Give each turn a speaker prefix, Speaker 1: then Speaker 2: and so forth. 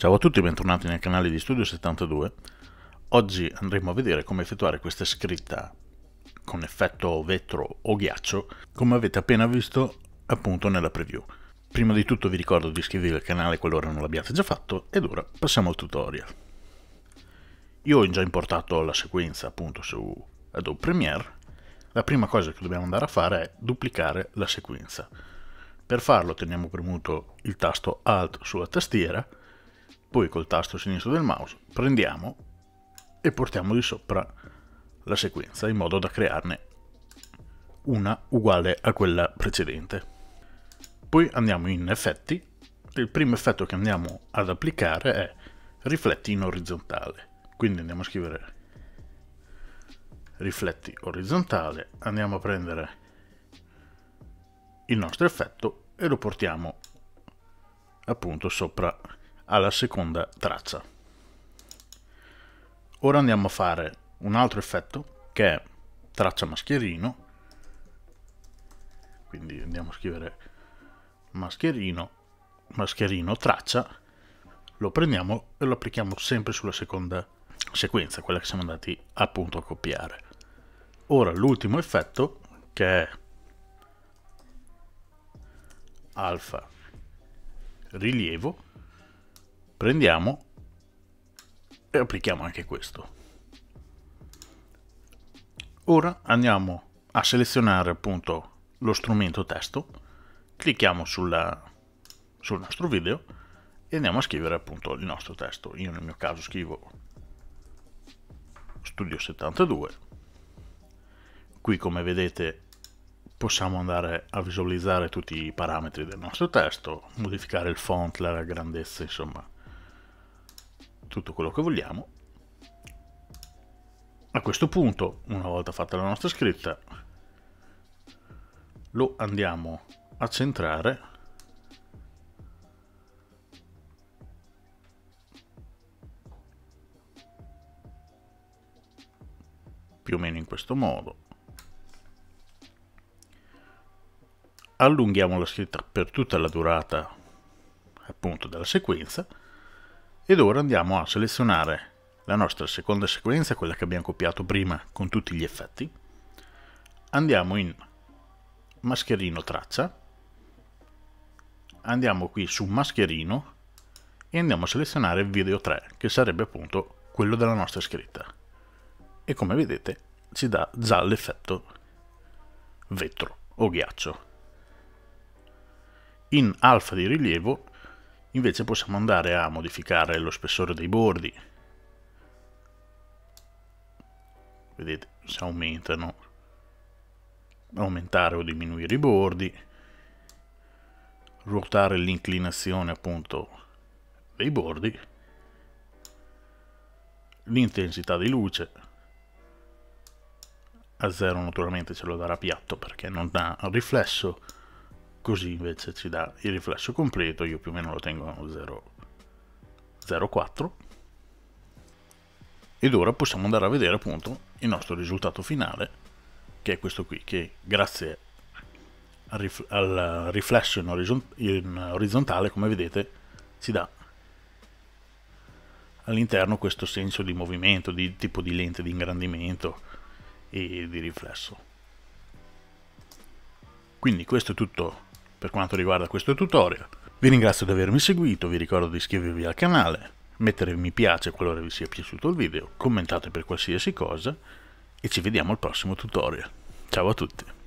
Speaker 1: Ciao a tutti e bentornati nel canale di Studio 72. Oggi andremo a vedere come effettuare questa scritta con effetto vetro o ghiaccio, come avete appena visto appunto nella preview. Prima di tutto vi ricordo di iscrivervi al canale qualora non l'abbiate già fatto ed ora passiamo al tutorial. Io ho già importato la sequenza appunto su Adobe Premiere. La prima cosa che dobbiamo andare a fare è duplicare la sequenza. Per farlo teniamo premuto il tasto Alt sulla tastiera poi col tasto sinistro del mouse prendiamo e portiamo di sopra la sequenza in modo da crearne una uguale a quella precedente. Poi andiamo in effetti, il primo effetto che andiamo ad applicare è rifletti in orizzontale, quindi andiamo a scrivere rifletti orizzontale, andiamo a prendere il nostro effetto e lo portiamo appunto sopra alla seconda traccia. Ora andiamo a fare un altro effetto che è traccia mascherino, quindi andiamo a scrivere mascherino, mascherino, traccia, lo prendiamo e lo applichiamo sempre sulla seconda sequenza, quella che siamo andati appunto a copiare. Ora l'ultimo effetto che è alfa rilievo prendiamo e applichiamo anche questo ora andiamo a selezionare appunto lo strumento testo clicchiamo sulla, sul nostro video e andiamo a scrivere appunto il nostro testo io nel mio caso scrivo studio 72 qui come vedete possiamo andare a visualizzare tutti i parametri del nostro testo modificare il font la grandezza insomma tutto quello che vogliamo. A questo punto, una volta fatta la nostra scritta, lo andiamo a centrare più o meno in questo modo. Allunghiamo la scritta per tutta la durata appunto della sequenza ed ora andiamo a selezionare la nostra seconda sequenza, quella che abbiamo copiato prima con tutti gli effetti. Andiamo in mascherino traccia, andiamo qui su mascherino e andiamo a selezionare video 3, che sarebbe appunto quello della nostra scritta. E come vedete ci dà già l'effetto vetro o ghiaccio. In alfa di rilievo Invece possiamo andare a modificare lo spessore dei bordi. Vedete, si aumentano. Aumentare o diminuire i bordi. Ruotare l'inclinazione appunto dei bordi. L'intensità di luce. A zero naturalmente ce lo darà piatto perché non ha riflesso così invece ci dà il riflesso completo, io più o meno lo tengo a 0,4 ed ora possiamo andare a vedere appunto il nostro risultato finale che è questo qui che grazie al, al riflesso in, orizzont in orizzontale come vedete si dà all'interno questo senso di movimento di tipo di lente di ingrandimento e di riflesso quindi questo è tutto per quanto riguarda questo tutorial. Vi ringrazio di avermi seguito, vi ricordo di iscrivervi al canale, mettere mi piace qualora vi sia piaciuto il video, commentate per qualsiasi cosa e ci vediamo al prossimo tutorial. Ciao a tutti!